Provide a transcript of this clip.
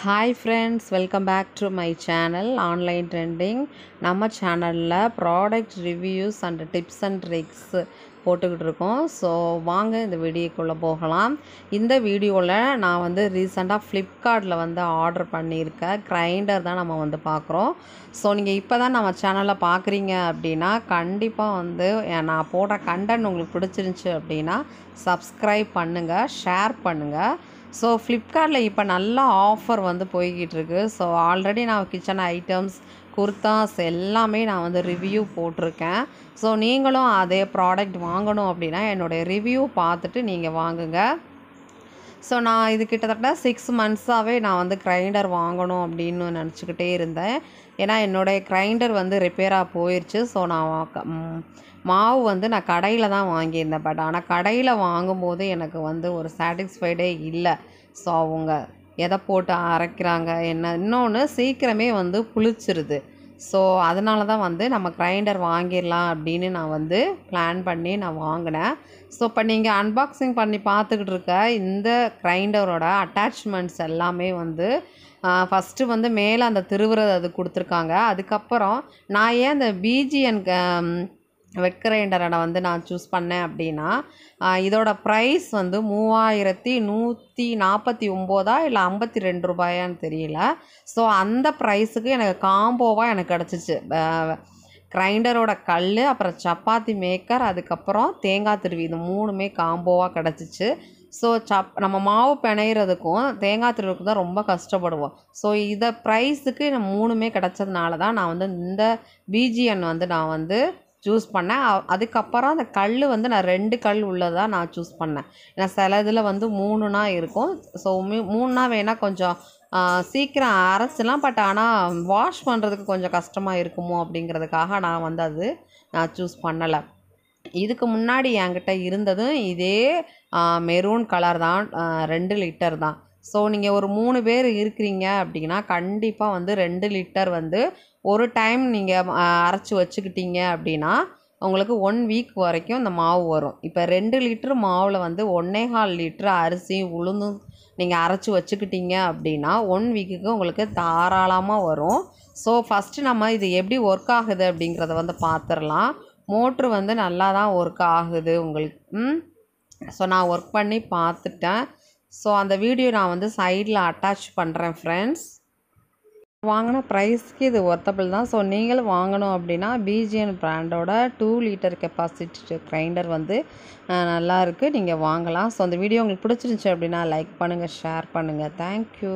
hi friends welcome back to my channel online trending நம்ம சேனலில் product reviews and tips and tricks போட்டுக்கிட்டு இருக்கோம் so வாங்க இந்த வீடியோக்குள்ளே போகலாம் இந்த வீடியோவில் நான் வந்து ரீசெண்டாக ஃப்ளிப்கார்ட்டில் வந்து ஆர்டர் பண்ணியிருக்கேன் கிரைண்டர் தான் நம்ம வந்து பார்க்குறோம் ஸோ நீங்கள் இப்போ தான் நம்ம சேனலில் பார்க்குறீங்க அப்படின்னா கண்டிப்பாக வந்து நான் போட்ட கண்டென்ட் உங்களுக்கு பிடிச்சிருந்துச்சி அப்படின்னா சப்ஸ்கிரைப் பண்ணுங்கள் ஷேர் பண்ணுங்கள் ஸோ ஃப்ளிப்கார்ட்டில் இப்போ நல்லா ஆஃபர் வந்து போய்கிட்டு இருக்கு ஸோ ஆல்ரெடி நான் கிச்சன் ஐட்டம்ஸ் குர்தாஸ் எல்லாமே நான் வந்து ரிவ்யூ போட்டிருக்கேன் ஸோ நீங்களும் அதே ப்ராடக்ட் வாங்கணும் அப்படின்னா என்னுடைய ரிவ்யூ பார்த்துட்டு நீங்கள் வாங்குங்க ஸோ நான் இது கிட்டத்தட்ட சிக்ஸ் மந்த்ஸாகவே நான் வந்து கிரைண்டர் வாங்கணும் அப்படின்னு நினச்சிக்கிட்டே இருந்தேன் ஏன்னா என்னுடைய கிரைண்டர் வந்து ரிப்பேராக போயிடுச்சு ஸோ நான் மாவு வந்து நான் கடையில் தான் வாங்கியிருந்தேன் பட் ஆனால் கடையில் வாங்கும்போது எனக்கு வந்து ஒரு சாட்டிஸ்ஃபைடே இல்லை ஸோ அவங்க எதை போட்டு அரைக்கிறாங்க என்ன இன்னொன்று சீக்கிரமே வந்து புளிச்சிருது ஸோ அதனால தான் வந்து நம்ம கிரைண்டர் வாங்கிடலாம் அப்படின்னு நான் வந்து பிளான் பண்ணி நான் வாங்கினேன் ஸோ இப்போ நீங்கள் அன்பாக்சிங் பண்ணி பார்த்துக்கிட்டு இருக்க இந்த கிரைண்டரோட அட்டாச்மெண்ட்ஸ் எல்லாமே வந்து ஃபஸ்ட்டு வந்து மேலே அந்த திருவுறது அது கொடுத்துருக்காங்க அதுக்கப்புறம் நான் ஏன் அந்த பிஜிஎன் வெட் கிரைண்டரை வந்து நான் சூஸ் பண்ணேன் அப்படின்னா இதோட ப்ரைஸ் வந்து மூவாயிரத்தி நூற்றி நாற்பத்தி ஒம்போதா இல்லை ஐம்பத்தி ரெண்டு ரூபாயான்னு தெரியல ஸோ அந்த ப்ரைஸுக்கு எனக்கு காம்போவாக எனக்கு கிடச்சிச்சு கிரைண்டரோட கல் அப்புறம் சப்பாத்தி மேக்கர் அதுக்கப்புறம் தேங்காய் திருவி இது மூணுமே காம்போவாக கிடச்சிச்சு ஸோ சப் நம்ம மாவு பிணையிறதுக்கும் தேங்காய் திருவுக்கு தான் ரொம்ப கஷ்டப்படுவோம் ஸோ இதை ப்ரைஸுக்கு மூணுமே கிடச்சதுனால தான் நான் வந்து இந்த பிஜிஎன் வந்து நான் வந்து சூஸ் பண்ணேன் அதுக்கப்புறம் அந்த கல் வந்து நான் ரெண்டு கல் உள்ளதாக நான் சூஸ் பண்ணேன் ஏன்னா சில இதில் வந்து மூணுனா இருக்கும் ஸோ மூணுனா வேணால் கொஞ்சம் சீக்கிரம் அரைச்சிலாம் பட் ஆனால் வாஷ் பண்ணுறதுக்கு கொஞ்சம் கஷ்டமாக இருக்குமோ அப்படிங்கிறதுக்காக நான் வந்து அது நான் சூஸ் பண்ணலை இதுக்கு முன்னாடி என்கிட்ட இருந்ததும் இதே மெரூன் கலர் தான் ரெண்டு லிட்டர் தான் ஸோ நீங்கள் ஒரு மூணு பேர் இருக்கிறீங்க அப்படின்னா கண்டிப்பாக வந்து ரெண்டு லிட்டர் வந்து ஒரு டைம் நீங்கள் அரைச்சி வச்சுக்கிட்டீங்க அப்படின்னா உங்களுக்கு ஒன் வீக் வரைக்கும் இந்த மாவு வரும் இப்போ ரெண்டு லிட்ரு மாவில் வந்து ஒன்றே கால் லிட்ரு அரிசி உளுந்து நீங்கள் அரைச்சி வச்சுக்கிட்டிங்க அப்படின்னா ஒன் வீக்குக்கு உங்களுக்கு தாராளமாக வரும் ஸோ ஃபஸ்ட்டு நம்ம இது எப்படி ஒர்க் ஆகுது அப்படிங்கிறத வந்து பார்த்துடலாம் மோட்ரு வந்து நல்லா தான் ஒர்க் ஆகுது உங்களுக்கு ஸோ நான் ஒர்க் பண்ணி பார்த்துட்டேன் ஸோ அந்த வீடியோ நான் வந்து சைடில் அட்டாச் பண்ணுறேன் ஃப்ரெண்ட்ஸ் வாங்கின ப்ரைஸ்க்கு இது ஒர்த்தபிள் தான் ஸோ நீங்களும் வாங்கணும் அப்படின்னா பிஜிஎன் ப்ராண்டோட டூ லிட்டர் கெப்பாசிட்டி கிரைண்டர் வந்து நல்லா இருக்குது நீங்கள் வாங்கலாம் ஸோ அந்த வீடியோ உங்களுக்கு பிடிச்சிருந்துச்சி அப்படின்னா லைக் பண்ணுங்கள் ஷேர் பண்ணுங்கள் தேங்க்யூ